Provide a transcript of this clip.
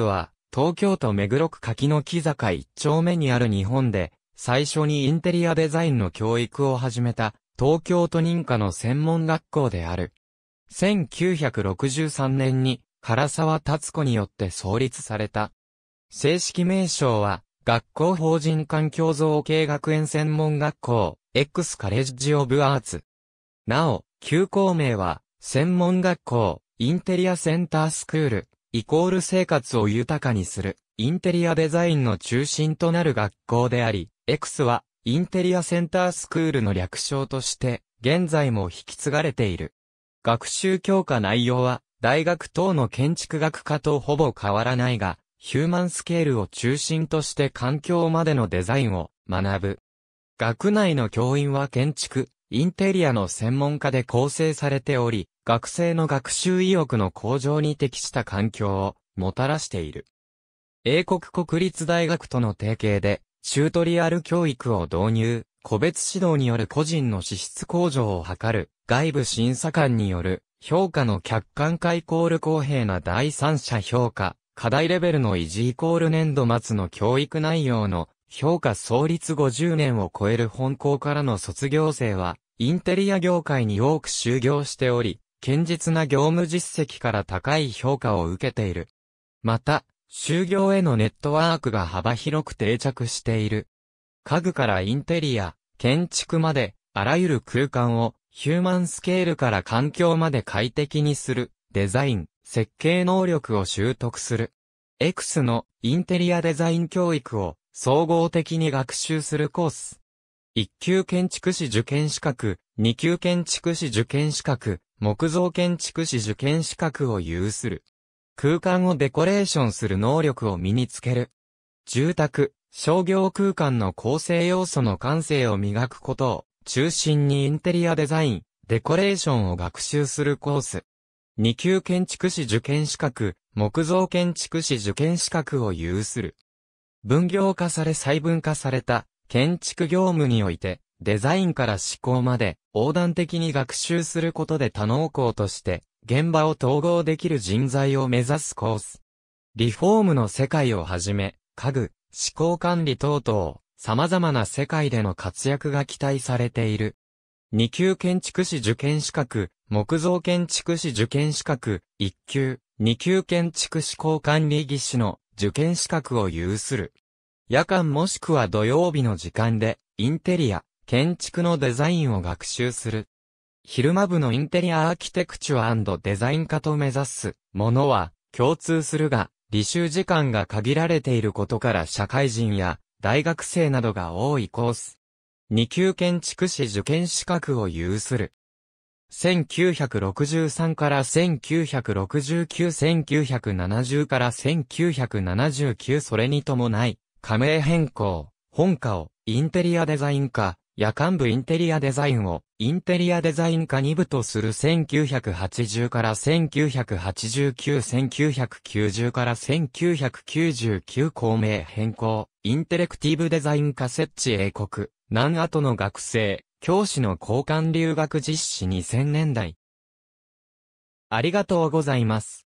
は、東京都目黒区柿の木坂一丁目にある日本で、最初にインテリアデザインの教育を始めた、東京都認可の専門学校である。1963年に、唐沢達子によって創立された。正式名称は、学校法人環境造形学園専門学校、X カレッジオブアーツ。なお、旧校名は、専門学校、インテリアセンタースクール、イコール生活を豊かにする、インテリアデザインの中心となる学校であり、X は、インテリアセンタースクールの略称として、現在も引き継がれている。学習教科内容は、大学等の建築学科とほぼ変わらないが、ヒューマンスケールを中心として環境までのデザインを学ぶ。学内の教員は建築、インテリアの専門家で構成されており、学生の学習意欲の向上に適した環境をもたらしている。英国国立大学との提携で、チュートリアル教育を導入、個別指導による個人の資質向上を図る、外部審査官による評価の客観化イコール公平な第三者評価、課題レベルの維持イコール年度末の教育内容の評価創立50年を超える本校からの卒業生は、インテリア業界に多く就業しており、堅実な業務実績から高い評価を受けている。また、就業へのネットワークが幅広く定着している。家具からインテリア、建築まで、あらゆる空間をヒューマンスケールから環境まで快適にする、デザイン、設計能力を習得する。X のインテリアデザイン教育を総合的に学習するコース。1級建築士受験資格、2級建築士受験資格、木造建築士受験資格を有する。空間をデコレーションする能力を身につける。住宅、商業空間の構成要素の感性を磨くことを中心にインテリアデザイン、デコレーションを学習するコース。2級建築士受験資格、木造建築士受験資格を有する。分業化され細分化された建築業務においてデザインから思考まで、横断的に学習することで多能校として、現場を統合できる人材を目指すコース。リフォームの世界をはじめ、家具、思考管理等々、様々な世界での活躍が期待されている。2級建築士受験資格、木造建築士受験資格、1級、2級建築士工管理技師の受験資格を有する。夜間もしくは土曜日の時間で、インテリア、建築のデザインを学習する。昼間部のインテリアアーキテクチュデザイン化と目指すものは共通するが、履修時間が限られていることから社会人や大学生などが多いコース。二級建築士受験資格を有する。1963から1969、1970から1979それに伴い、加盟変更、本科をインテリアデザイン科、夜間部インテリアデザインをインテリアデザイン科2部とする1980から1989-1990から1999校名変更、インテレクティブデザイン科設置英国、南後の学生、教師の交換留学実施2000年代。ありがとうございます。